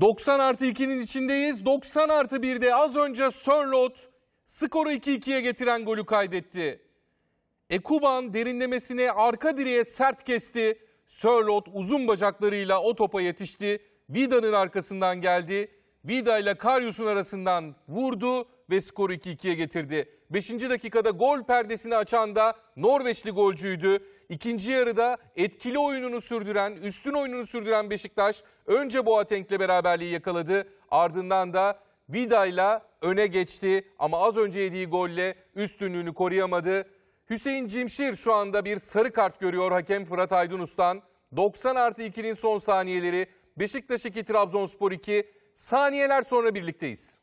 90 artı 2'nin içindeyiz. 90 artı 1'de az önce Sörlot skoru 2-2'ye getiren golü kaydetti. Ekuban derinlemesine arka direğe sert kesti. Sörlot uzun bacaklarıyla o topa yetişti. Vida'nın arkasından geldi. Vida ile Karyus'un arasından vurdu ve skoru 2-2'ye getirdi. 5. dakikada gol perdesini açan da Norveçli golcüydü. İkinci yarıda etkili oyununu sürdüren, üstün oyununu sürdüren Beşiktaş önce Boateng'le beraberliği yakaladı. Ardından da Vida ile öne geçti ama az önce yediği golle üstünlüğünü koruyamadı. Hüseyin Cimşir şu anda bir sarı kart görüyor hakem Fırat Aydın Ustan. 90 artı 2'nin son saniyeleri Beşiktaş 2 Trabzonspor 2 Saniyeler sonra birlikteyiz.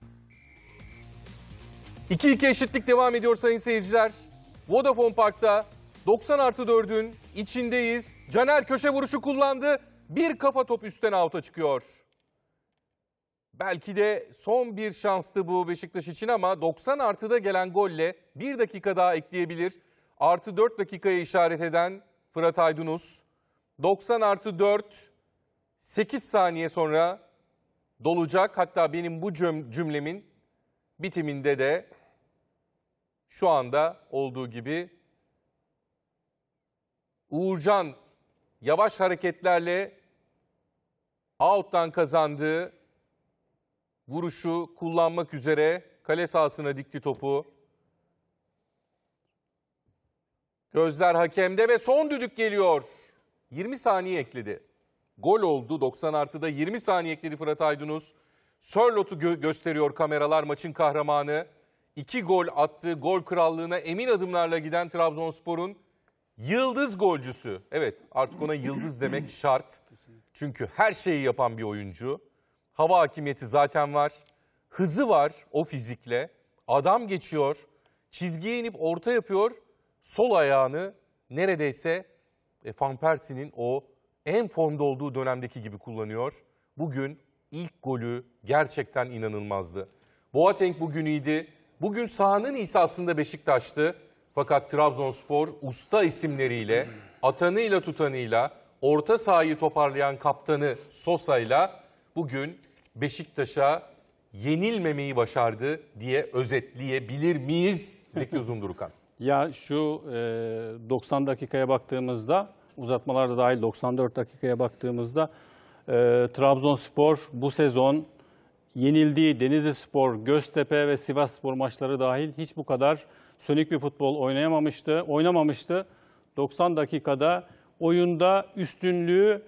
2-2 eşitlik devam ediyor sayın seyirciler. Vodafone Park'ta 90 artı 4'ün içindeyiz. Caner köşe vuruşu kullandı. Bir kafa top üstten out'a çıkıyor. Belki de son bir şanstı bu Beşiktaş için ama 90 artıda gelen golle bir dakika daha ekleyebilir. Artı 4 dakikaya işaret eden Fırat Aydınus. 90 artı 4, 8 saniye sonra dolacak. Hatta benim bu cümlemin bitiminde de şu anda olduğu gibi Uğurcan yavaş hareketlerle out'tan kazandığı vuruşu kullanmak üzere kale sahasına dikti topu. Gözler hakemde ve son düdük geliyor. 20 saniye ekledi. Gol oldu 90 artıda 20 saniye Fırat Aydınus. Sörlot'u gö- gösteriyor kameralar maçın kahramanı. İki gol attı. Gol krallığına emin adımlarla giden Trabzonspor'un yıldız golcüsü. Evet artık ona yıldız demek şart. Çünkü her şeyi yapan bir oyuncu. Hava hakimiyeti zaten var. Hızı var o fizikle. Adam geçiyor. Çizgiye inip orta yapıyor. Sol ayağını neredeyse e, Van Persie'nin o en formda olduğu dönemdeki gibi kullanıyor. Bugün ilk golü gerçekten inanılmazdı. Boateng bugün iyiydi. Bugün sahanın iyisi aslında Beşiktaş'tı. Fakat Trabzonspor usta isimleriyle, atanıyla tutanıyla, orta sahayı toparlayan kaptanı Sosa'yla bugün Beşiktaş'a yenilmemeyi başardı diye özetleyebilir miyiz Zeki Uzundurukan? ya şu e, 90 dakikaya baktığımızda uzatmalar da dahil 94 dakikaya baktığımızda e, Trabzonspor bu sezon yenildiği Denizli Spor, Göztepe ve Sivas Spor maçları dahil hiç bu kadar sönük bir futbol oynayamamıştı. Oynamamıştı. 90 dakikada oyunda üstünlüğü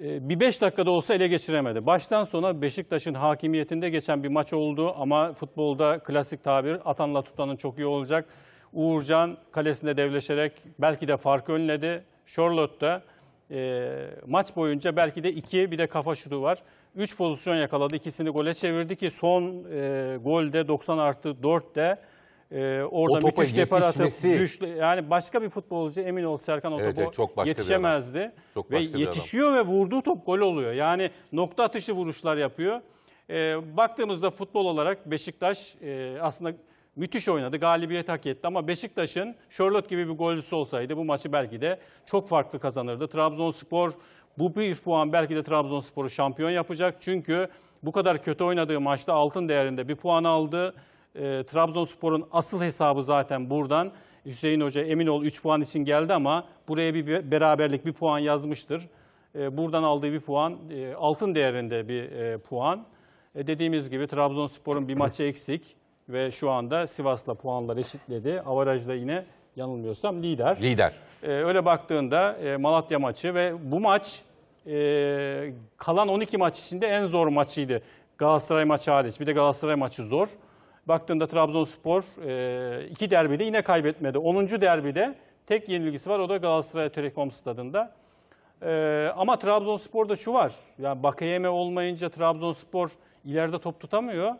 e, bir 5 dakikada olsa ele geçiremedi. Baştan sona Beşiktaş'ın hakimiyetinde geçen bir maç oldu ama futbolda klasik tabir atanla tutanın çok iyi olacak. Uğurcan kalesinde devleşerek belki de farkı önledi. Charlotte'da e, maç boyunca belki de iki bir de kafa şutu var. Üç pozisyon yakaladı. ikisini gole çevirdi ki son e, golde 90 artı 4'te e, orada o topa müthiş deparası. Düşle, yani başka bir futbolcu emin ol Serkan o evet, topu çok başka yetişemezdi. Çok başka ve yetişiyor ve vurduğu top gol oluyor. Yani nokta atışı vuruşlar yapıyor. E, baktığımızda futbol olarak Beşiktaş e, aslında müthiş oynadı. Galibiyet hak etti ama Beşiktaş'ın Charlotte gibi bir golcüsü olsaydı bu maçı belki de çok farklı kazanırdı. Trabzonspor bu bir puan belki de Trabzonspor'u şampiyon yapacak. Çünkü bu kadar kötü oynadığı maçta altın değerinde bir puan aldı. E, Trabzonspor'un asıl hesabı zaten buradan. Hüseyin Hoca emin ol 3 puan için geldi ama buraya bir beraberlik bir puan yazmıştır. E, buradan aldığı bir puan e, altın değerinde bir e, puan. E, dediğimiz gibi Trabzonspor'un bir maçı eksik ve şu anda Sivas'la puanlar eşitledi. Avarajda yine yanılmıyorsam lider. Lider. Ee, öyle baktığında e, Malatya maçı ve bu maç e, kalan 12 maç içinde en zor maçıydı. Galatasaray maçı hariç. Bir de Galatasaray maçı zor. Baktığında Trabzonspor e, iki derbide yine kaybetmedi. 10. derbide tek yenilgisi var. O da Galatasaray Telekom Stadında. E, ama Trabzonspor'da şu var. Yani Bakayeme olmayınca Trabzonspor ileride top tutamıyor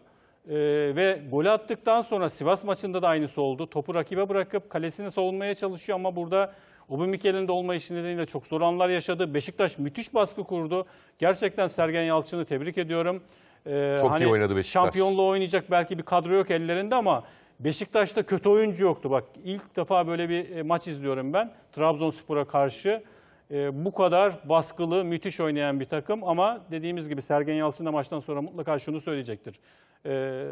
e, ve gol attıktan sonra Sivas maçında da aynısı oldu. Topu rakibe bırakıp kalesini savunmaya çalışıyor ama burada Obumikele'nin de olmayışı nedeniyle çok zor anlar yaşadı. Beşiktaş müthiş baskı kurdu. Gerçekten Sergen Yalçın'ı tebrik ediyorum. Ee, çok hani iyi oynadı Beşiktaş. Şampiyonluğa oynayacak belki bir kadro yok ellerinde ama Beşiktaş'ta kötü oyuncu yoktu. Bak ilk defa böyle bir e, maç izliyorum ben Trabzonspor'a karşı. E, bu kadar baskılı, müthiş oynayan bir takım ama dediğimiz gibi Sergen Yalçın da maçtan sonra mutlaka şunu söyleyecektir e,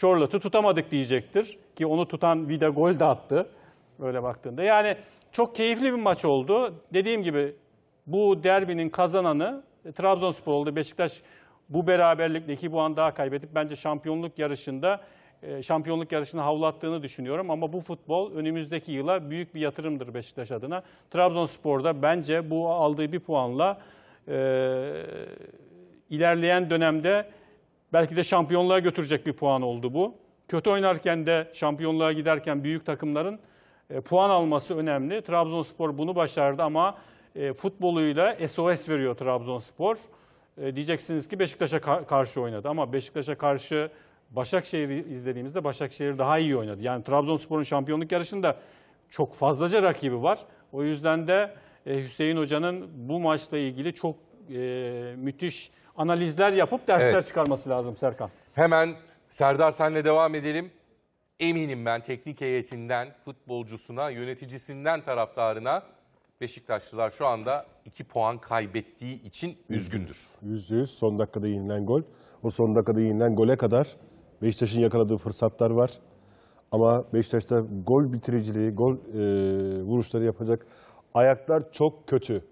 Charlotte'ı tutamadık diyecektir. Ki onu tutan Vida gol de attı böyle baktığında. Yani çok keyifli bir maç oldu. Dediğim gibi bu derbinin kazananı e, Trabzonspor oldu. Beşiktaş bu beraberlikle bu an daha kaybedip bence şampiyonluk yarışında e, şampiyonluk yarışını havlattığını düşünüyorum. Ama bu futbol önümüzdeki yıla büyük bir yatırımdır Beşiktaş adına. Trabzonspor'da bence bu aldığı bir puanla e, ilerleyen dönemde Belki de şampiyonluğa götürecek bir puan oldu bu. Kötü oynarken de şampiyonluğa giderken büyük takımların e, puan alması önemli. Trabzonspor bunu başardı ama e, futboluyla SOS veriyor Trabzonspor. E, diyeceksiniz ki Beşiktaş'a karşı oynadı ama Beşiktaş'a karşı Başakşehir'i izlediğimizde Başakşehir daha iyi oynadı. Yani Trabzonspor'un şampiyonluk yarışında çok fazlaca rakibi var. O yüzden de Hüseyin Hoca'nın bu maçla ilgili çok e, müthiş analizler yapıp dersler Evet. çıkarması lazım Serkan. Hemen Serdar senle devam edelim. Eminim ben teknik heyetinden futbolcusuna, yöneticisinden taraftarına Beşiktaşlılar şu anda 2 puan kaybettiği için üzgündür. Yüzde yüz son dakikada yenilen gol. O son dakikada yenilen gole kadar Beşiktaş'ın yakaladığı fırsatlar var. Ama Beşiktaş'ta gol bitiriciliği, gol e, vuruşları yapacak ayaklar çok kötü.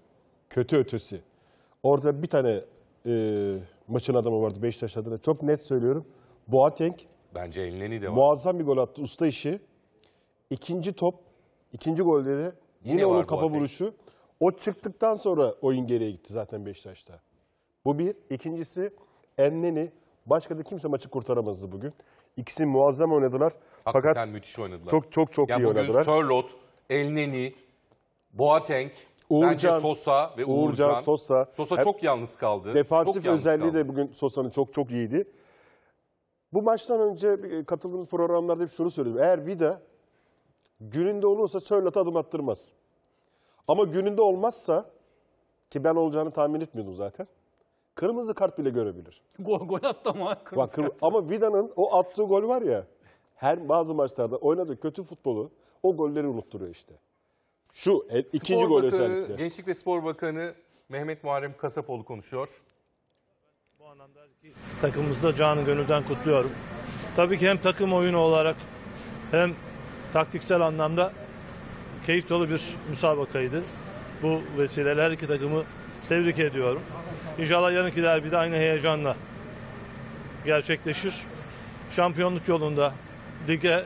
Kötü ötesi. Orada bir tane e, maçın adamı vardı Beşiktaş adına. Çok net söylüyorum. Boateng Bence Elneni de var. muazzam bir gol attı. Usta işi. İkinci top, ikinci gol dedi. yine, Yine onun var kafa Boateng. vuruşu. O çıktıktan sonra oyun geriye gitti zaten Beşiktaş'ta. Bu bir. İkincisi Elneni. Başka da kimse maçı kurtaramazdı bugün. İkisi muazzam oynadılar. Hakikaten Fakat müthiş oynadılar. çok çok çok ya iyi bugün oynadılar. Sörlot, Elneni, Boateng Uğurcan, Bence Sosa ve Uğurcan, Uğurcan Sosa. Sosa hep çok yalnız kaldı. Defansif çok yalnız özelliği kaldı. de bugün Sosa'nın çok çok iyiydi. Bu maçtan önce e, katıldığımız programlarda hep şunu söyledim. Eğer Vida gününde olursa Sörlot'a adım attırmaz. Ama gününde olmazsa ki ben olacağını tahmin etmiyordum zaten. Kırmızı kart bile görebilir. Gol, gol attı ama kırmızı Bak, kır, kart. Ama Vida'nın o attığı gol var ya her bazı maçlarda oynadığı kötü futbolu o golleri unutturuyor işte. Şu el, ikinci Spor gol Bakanı, özellikle. Gençlik ve Spor Bakanı Mehmet Muharrem Kasapoğlu konuşuyor. Bu anlamda takımımızda canı gönülden kutluyorum. Tabii ki hem takım oyunu olarak hem taktiksel anlamda keyif dolu bir müsabakaydı. Bu vesileyle her iki takımı tebrik ediyorum. İnşallah yarınki derbi de aynı heyecanla gerçekleşir. Şampiyonluk yolunda lige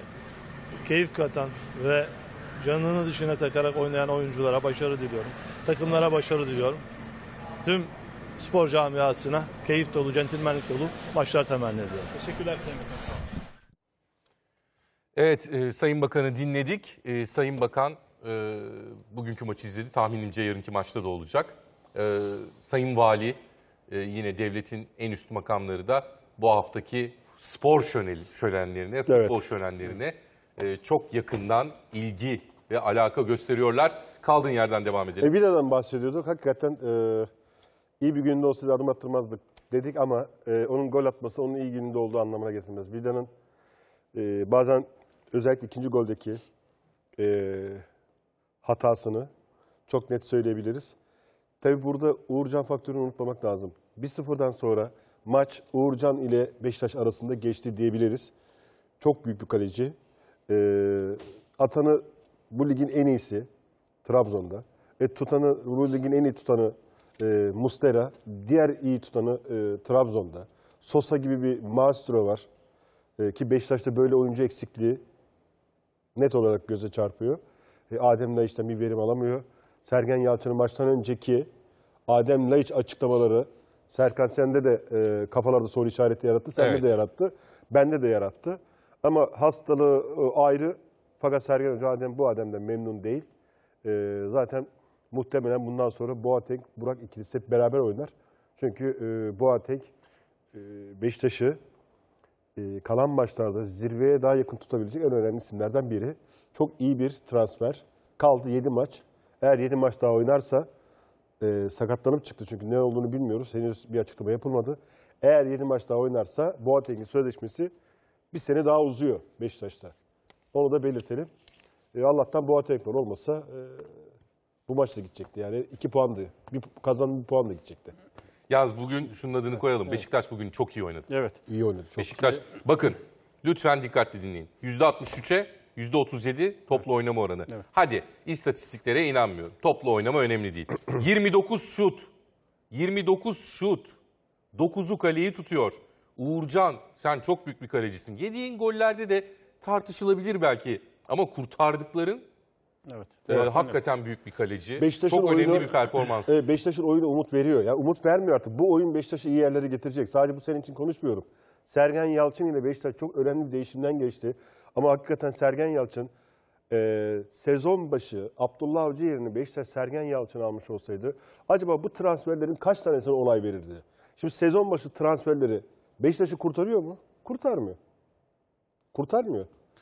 keyif katan ve canını dışına takarak oynayan oyunculara başarı diliyorum. Takımlara başarı diliyorum. Tüm spor camiasına keyif dolu, centilmenlik dolu maçlar temenni ediyorum. Teşekkürler Sayın Bakan. Evet, e, Sayın Bakan'ı dinledik. E, Sayın Bakan e, bugünkü maçı izledi. Tahminimce yarınki maçta da olacak. E, Sayın Vali, e, yine devletin en üst makamları da bu haftaki spor şönel, şölenlerine, futbol evet. şölenlerine e, çok yakından ilgi ve alaka gösteriyorlar. Kaldığın yerden devam edelim. E, Vida'dan bahsediyorduk. Hakikaten e, iyi bir günde olsaydı adım attırmazdık dedik ama e, onun gol atması onun iyi gününde olduğu anlamına getirmez. Vida'nın e, bazen özellikle ikinci goldeki e, hatasını çok net söyleyebiliriz. Tabi burada Uğurcan faktörünü unutmamak lazım. 1-0'dan sonra maç Uğurcan ile Beşiktaş arasında geçti diyebiliriz. Çok büyük bir kaleci. E, atanı bu ligin en iyisi Trabzon'da. E, tutanı, bu ligin en iyi tutanı e, Mustera, diğer iyi tutanı e, Trabzon'da. Sosa gibi bir maestro var e, ki Beşiktaş'ta böyle oyuncu eksikliği net olarak göze çarpıyor. E, Adem Laiç'ten bir verim alamıyor. Sergen Yalçın'ın maçtan önceki Adem Laiç açıklamaları Serkan sende de e, kafalarda soru işareti yarattı, sende evet. de yarattı, bende de yarattı. Ama hastalığı e, ayrı, fakat Sergen Hoca Adem bu Adem'den memnun değil. E, zaten muhtemelen bundan sonra Boateng, Burak ikilisi hep beraber oynar. Çünkü e, Boateng e, Beşiktaş'ı e, kalan maçlarda zirveye daha yakın tutabilecek en önemli isimlerden biri. Çok iyi bir transfer. Kaldı 7 maç. Eğer 7 maç daha oynarsa e, sakatlanıp çıktı çünkü ne olduğunu bilmiyoruz. Henüz bir açıklama yapılmadı. Eğer 7 maç daha oynarsa Boateng'in sözleşmesi bir sene daha uzuyor Beşiktaş'ta. Onu da belirtelim. E, Allah'tan bu var olmasa e, bu maç da gidecekti. Yani iki puandı. Bir kazanın bir puan da gidecekti. Yaz bugün şunun adını koyalım. Evet. Beşiktaş bugün çok iyi oynadı. Evet. İyi oynadı. Çok Beşiktaş iyi. bakın lütfen dikkatli dinleyin. %63'e %37 toplu evet. oynama oranı. Evet. Hadi istatistiklere inanmıyorum. Toplu oynama önemli değil. 29 şut. 29 şut. 9'u kaleyi tutuyor. Uğurcan sen çok büyük bir kalecisin. Yediğin gollerde de tartışılabilir belki ama kurtardıkların Evet. E, hakikaten büyük bir kaleci. Beşiktaş'ın Çok önemli oyunu, bir performans. E, Beşiktaş'ın oyunu umut veriyor. Yani umut vermiyor artık. Bu oyun Beşiktaş'ı iyi yerlere getirecek. Sadece bu senin için konuşmuyorum. Sergen Yalçın ile Beşiktaş çok önemli bir değişimden geçti. Ama hakikaten Sergen Yalçın e, sezon başı Abdullah Avcı yerine Beşiktaş Sergen Yalçın almış olsaydı acaba bu transferlerin kaç tanesine olay verirdi? Şimdi sezon başı transferleri Beşiktaş'ı kurtarıyor mu? Kurtarmıyor kurtarmıyor.